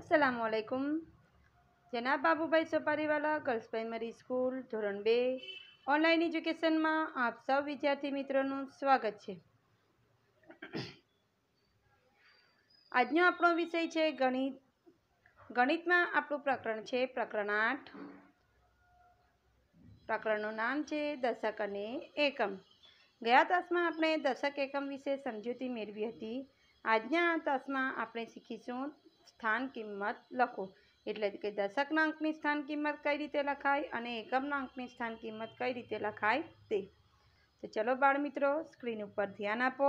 અસલામુઅલૈકુમ જેના Babubhai Soparivala girls primary school ધોરણ બે ઓનલાઈન એજ્યુકેશનમાં આપ સૌ વિદ્યાર્થી મિત્રોનું સ્વાગત છે આજનો આપણો વિષય છે ગણિત ગણિતમાં આપણું પ્રકરણ છે પ્રકરણ આઠ પ્રકરણનું નામ છે દશક અને એકમ ગયા તાસમાં આપણે દશક એકમ વિશે સમજૂતી મેળવી હતી આજના તાસમાં આપણે શીખીશું સ્થાન કિંમત લખો એટલે કે દશકના અંકની સ્થાન કિંમત કઈ રીતે લખાય અને એકમના અંકની સ્થાન કિંમત કઈ રીતે લખાય તે તો ચલો બાળમિત્રો સ્ક્રીન ઉપર ધ્યાન આપો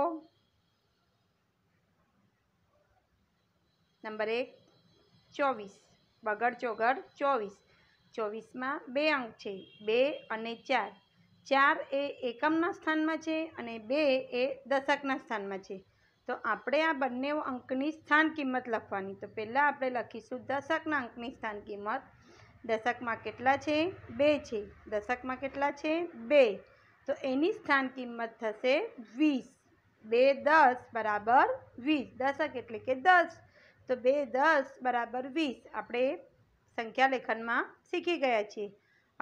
નંબર એક ચોવીસ બગડ ચોગડ ચોવીસ ચોવીસમાં બે અંક છે બે અને ચાર ચાર એ એકમના સ્થાનમાં છે અને બે એ દશકના સ્થાનમાં છે તો આપણે આ બંને અંકની સ્થાન કિંમત લખવાની તો પહેલાં આપણે લખીશું દશકના અંકની સ્થાન કિંમત દશકમાં કેટલા છે બે છે દશકમાં કેટલા છે બે તો એની સ્થાન કિંમત થશે વીસ બે દસ બરાબર વીસ દશક એટલે કે દસ તો બે દસ બરાબર વીસ આપણે સંખ્યા લેખનમાં શીખી ગયા છીએ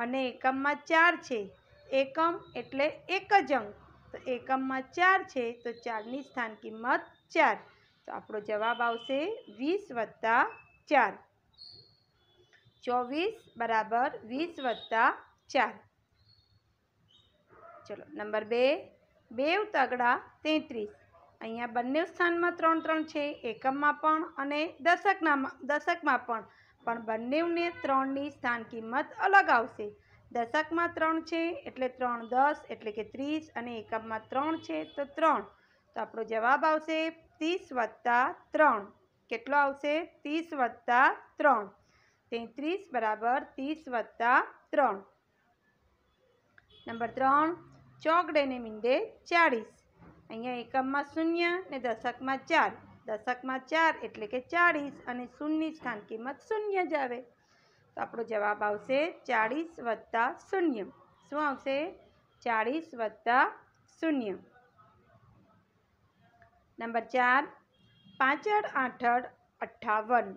અને એકમમાં ચાર છે એકમ એટલે એક જ અંક તો એકમમાં ચાર છે તો ચારની સ્થાન કિંમત ચાર તો આપણો જવાબ આવશે વીસ વત્તા ચાર ચોવીસ બરાબર વીસ વત્તા ચાર ચલો નંબર બે બે તગડા તેત્રીસ અહીંયા બંને સ્થાનમાં ત્રણ ત્રણ છે એકમમાં પણ અને દશકનામાં દશકમાં પણ પણ બંનેને ત્રણની સ્થાન કિંમત અલગ આવશે દશકમાં ત્રણ છે એટલે ત્રણ દસ એટલે કે ત્રીસ અને એકમમાં ત્રણ છે તો ત્રણ તો આપણો જવાબ આવશે ત્રીસ વત્તા ત્રણ કેટલો આવશે ત્રીસ વત્તા ત્રણ તેત્રીસ બરાબર ત્રીસ વત્તા ત્રણ નંબર ત્રણ ચોકડેને મીંડે ચાળીસ અહીંયા એકમમાં શૂન્ય ને દશકમાં ચાર દશકમાં ચાર એટલે કે ચાળીસ અને શૂન્યની સ્થાન કિંમત શૂન્ય જ આવે તો આપણો જવાબ આવશે ચાળીસ વત્તા શૂન્ય શું આવશે ચાળીસ વત્તા શૂન્ય નંબર ચાર પાંચડ આઠડ અઠ્ઠાવન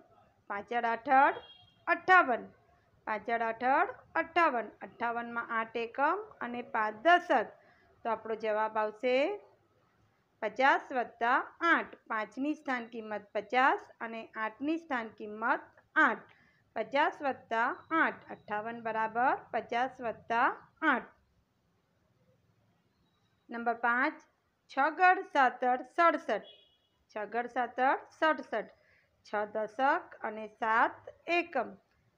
પાંચડ આઠડ અઠ્ઠાવન પાંચડ આઠડ અઠ્ઠાવન અઠ્ઠાવનમાં આઠ એકમ અને પાંચ દશક તો આપણો જવાબ આવશે પચાસ વત્તા આઠ પાંચની સ્થાન કિંમત પચાસ અને આઠની સ્થાન કિંમત આઠ પચાસ વત્તા આઠ અઠ્ઠાવન બરાબર પચાસ વત્તા આઠ નંબર પાંચ છગડ સાતર સડસઠ છગડ સાતર સડસઠ છ દશક અને સાત એકમ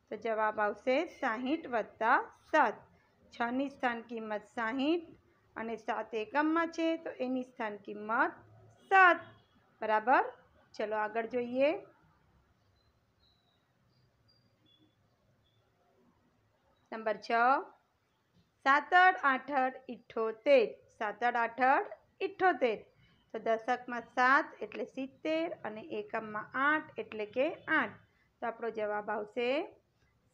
તો જવાબ આવશે સાહીઠ વત્તા સાત છની સ્થાન કિંમત સાહીઠ અને સાત એકમમાં છે તો એની સ્થાન કિંમત સાત બરાબર ચલો આગળ જોઈએ નંબર છ સાતડ આઠડ ઇઠ્ઠોતેર સાતડ આઠડ ઇઠ્ઠોતેર તો દશકમાં સાત એટલે સિત્તેર અને એકમમાં આઠ એટલે કે આઠ તો આપણો જવાબ આવશે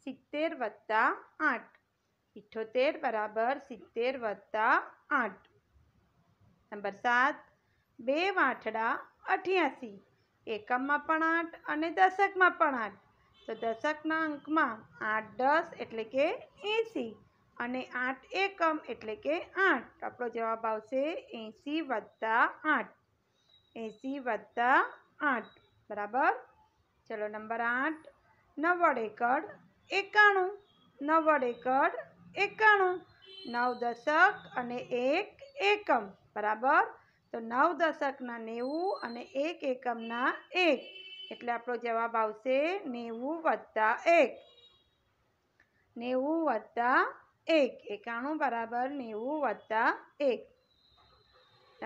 સિત્તેર વત્તા આઠ ઇઠ્ઠોતેર બરાબર સિત્તેર વત્તા આઠ નંબર સાત બે વાંઠડા અઠ્યાસી એકમમાં પણ આઠ અને દશકમાં પણ આઠ તો દશકના અંકમાં આઠ દસ એટલે કે એંસી અને આઠ એકમ એટલે કે આઠ આપણો જવાબ આવશે એંસી વત્તા આઠ એંસી વત્તા આઠ બરાબર ચલો નંબર આઠ નવ્વડ એકડ એકાણું નવ્વડ એકડ એકાણું નવ દશક અને એક એકમ બરાબર તો નવ દશકના નેવું અને એક એકમના એક એટલે આપણો જવાબ આવશે નેવું વત્તા એક નેવું વત્તા એક એકાણું બરાબર નેવું વત્તા એક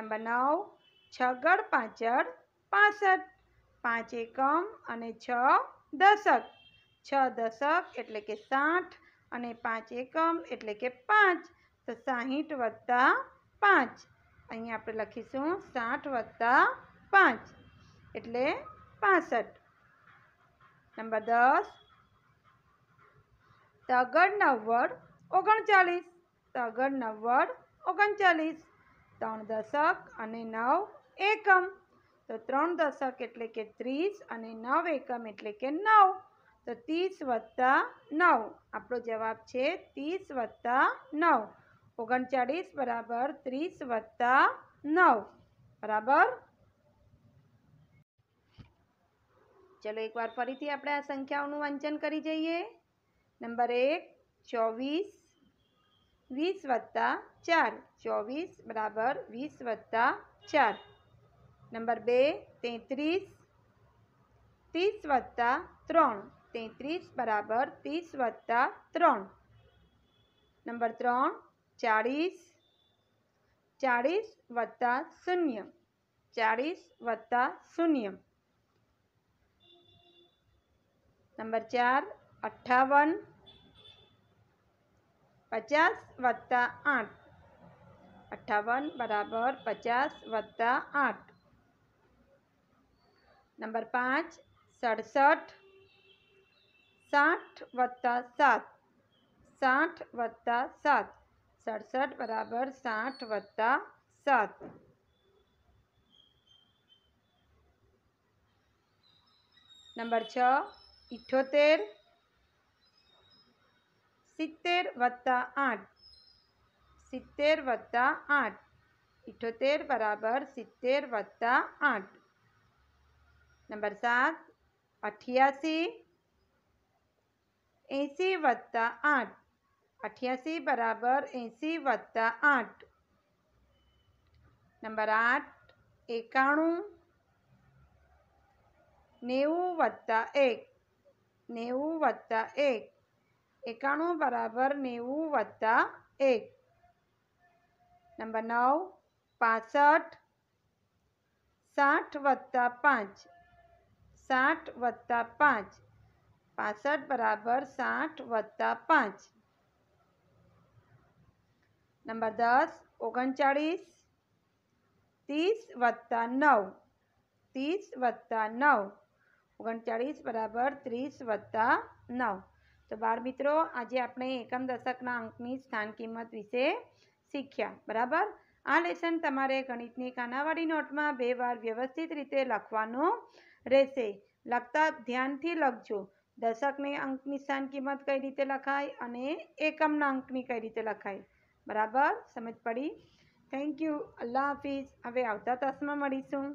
નંબર નવ છગડ પાછળ પાસઠ પાંચ એકમ અને છ દશક છ દશક એટલે કે સાઠ અને પાંચ એકમ એટલે કે પાંચ તો સાહીઠ વત્તા પાંચ અહીં આપણે લખીશું સાઠ વત્તા પાંચ એટલે પાસઠ નંબર દસ તગર નવ્વડ ઓગણચાલીસ તગર નવ્વડ ઓગણચાલીસ ત્રણ દશક અને નવ એકમ તો ત્રણ દશક એટલે કે ત્રીસ અને નવ એકમ એટલે કે નવ તો ત્રીસ વત્તા નવ આપણો જવાબ છે ત્રીસ વત્તા નવ ઓગણચાળીસ બરાબર ત્રીસ વત્તા નવ બરાબર चलो एक बार फिर से अपने आ संख्याओं નું વાંચન કરી જઈએ નંબર 1 24 20 + 4 24 = 20 + 4 નંબર 2 33 30 + 3 33 = 30 + 3 નંબર 3 40 40 + 0 40 + 0 नंबर चार अट्ठावन पचास वत्ता आठ अट्ठावन बराबर पचास वत्ता आठ नंबर पाँच सड़सठ साठ वत्ता सात साठ वत्ता सात सड़सठ बराबर साठ वत्ता सात नंबर छः इटोतेर सित्तेर वत्ता आठ सित्तेर वत्ता आठ इटोतेर बराबर सित्तेर वत्ता आठ नंबर सात अठियासी ऐसी वत्ता आठ अठियासी बराबर ऐसी वत्ता आठ नंबर आठ एकाणु नेव वत्ता एक नेव वत्ता एक एकाणु बराबर नेव वत्ता एक नंबर नौ पांसठ साठ वत्ता पांच साठ वत्ता पांच पांसठ बराबर साठ वत्ता पांच नंबर दस ओगचालीस तीस वत्ता नौ तीस वत्ता नौ ઓગણચાળીસ બરાબર ત્રીસ વત્તા નવ તો બાળ મિત્રો આજે આપણે એકમ દશકના અંકની સ્થાન કિંમત વિશે શીખ્યા બરાબર આ લેસન તમારે ગણિતની કાનાવાળી નોટમાં બે વાર વ્યવસ્થિત રીતે લખવાનું રહેશે લખતા ધ્યાનથી લખજો દશકને અંકની સ્થાન કિંમત કઈ રીતે લખાય અને એકમના અંકની કઈ રીતે લખાય બરાબર સમજ પડી થેન્ક યુ અલ્લાહ હાફિઝ હવે આવતા તાસમાં મળીશું